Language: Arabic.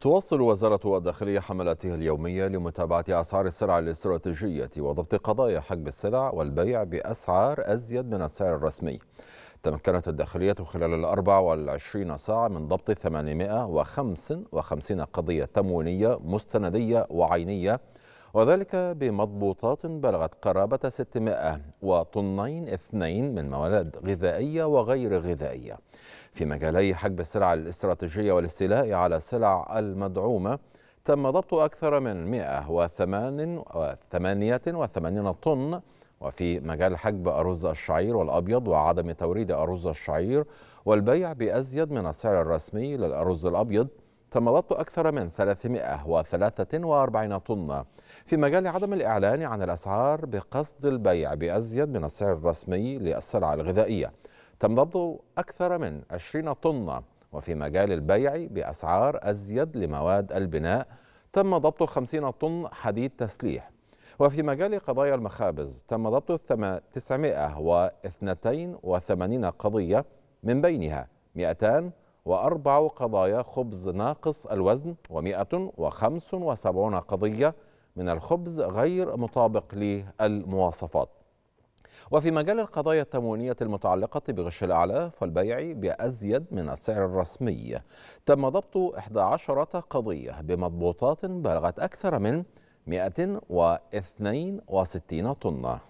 تواصل وزارة الداخلية حملاتها اليومية لمتابعة أسعار السلع الاستراتيجية وضبط قضايا حجب السلع والبيع بأسعار أزيد من السعر الرسمي تمكنت الداخلية خلال الأربع والعشرين ساعة من ضبط 855 قضية تموينية مستندية وعينية وذلك بمضبوطات بلغت قرابة 600 وطنين اثنين من مواد غذائية وغير غذائية في مجالي حجب السلع الاستراتيجية والاستيلاء على السلع المدعومة تم ضبط أكثر من 188 طن وفي مجال حجب أرز الشعير والأبيض وعدم توريد أرز الشعير والبيع بأزيد من السعر الرسمي للأرز الأبيض تمضت أكثر من 343 طنة في مجال عدم الإعلان عن الأسعار بقصد البيع بأزيد من السعر الرسمي للسلع الغذائية تمضض أكثر من 20 طنة وفي مجال البيع بأسعار أزيد لمواد البناء تم ضبط 50 طن حديد تسليح وفي مجال قضايا المخابز تم ضبط 982 قضية من بينها 200 وأربع قضايا خبز ناقص الوزن و175 قضية من الخبز غير مطابق للمواصفات وفي مجال القضايا التموينية المتعلقة بغش الأعلاف والبيع بأزيد من السعر الرسمي تم ضبط 11 قضية بمضبوطات بلغت أكثر من 162 طنه